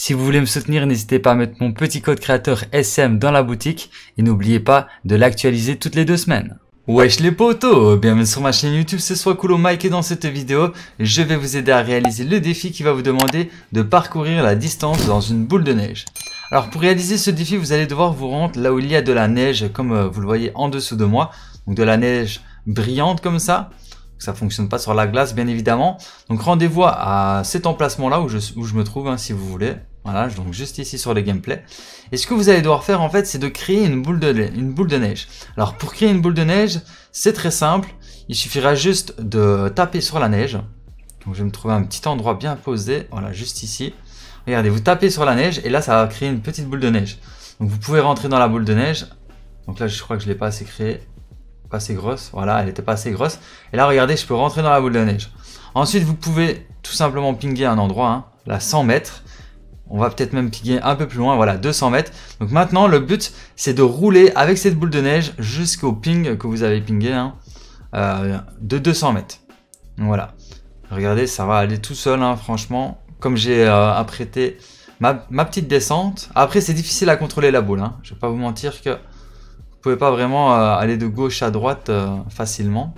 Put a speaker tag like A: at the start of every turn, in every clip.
A: Si vous voulez me soutenir, n'hésitez pas à mettre mon petit code créateur SM dans la boutique et n'oubliez pas de l'actualiser toutes les deux semaines. Wesh les potos Bienvenue sur ma chaîne YouTube, c'est soit cool Mike et dans cette vidéo, je vais vous aider à réaliser le défi qui va vous demander de parcourir la distance dans une boule de neige. Alors pour réaliser ce défi, vous allez devoir vous rendre là où il y a de la neige, comme euh, vous le voyez en dessous de moi. Donc de la neige brillante comme ça. Ça fonctionne pas sur la glace, bien évidemment. Donc rendez-vous à cet emplacement-là où je, où je me trouve, hein, si vous voulez. Voilà, donc juste ici sur le gameplay. Et ce que vous allez devoir faire en fait, c'est de créer une boule de, neige. Alors pour créer une boule de neige, c'est très simple. Il suffira juste de taper sur la neige. Donc je vais me trouver un petit endroit bien posé, voilà, juste ici. Regardez, vous tapez sur la neige et là, ça va créer une petite boule de neige. Donc vous pouvez rentrer dans la boule de neige. Donc là, je crois que je ne l'ai pas assez créée, pas assez grosse. Voilà, elle n'était pas assez grosse. Et là, regardez, je peux rentrer dans la boule de neige. Ensuite, vous pouvez tout simplement pinguer un endroit, hein, là 100 mètres on va peut-être même piquer un peu plus loin, voilà, 200 mètres. Donc maintenant, le but, c'est de rouler avec cette boule de neige jusqu'au ping que vous avez pingé, hein, euh, de 200 mètres. Voilà. Regardez, ça va aller tout seul, hein, franchement. Comme j'ai euh, apprêté ma, petite descente. Après, c'est difficile à contrôler la boule. Hein. Je vais pas vous mentir que vous pouvez pas vraiment euh, aller de gauche à droite facilement.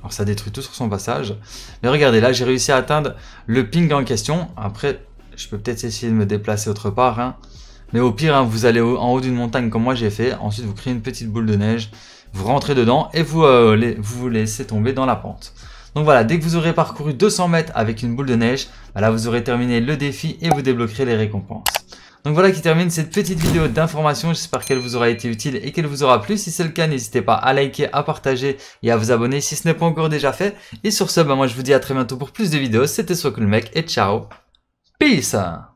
A: Alors ça détruit tout sur son passage. Mais regardez, là j'ai réussi à atteindre le ping en question. Après, je peux peut-être essayer de me déplacer autre part. Hein. Mais au pire, hein, vous allez en haut d'une montagne comme moi j'ai fait. Ensuite, vous créez une petite boule de neige. Vous rentrez dedans et vous, euh, vous laissez tomber dans la pente. Donc voilà, dès que vous aurez parcouru 200 mètres avec une boule de neige, bah là vous aurez terminé le défi et vous débloquerez les récompenses. Donc voilà qui termine cette petite vidéo d'information, j'espère qu'elle vous aura été utile et qu'elle vous aura plu. Si c'est le cas, n'hésitez pas à liker, à partager et à vous abonner si ce n'est pas encore déjà fait. Et sur ce, bah moi je vous dis à très bientôt pour plus de vidéos, c'était Soit mec et ciao 闭上。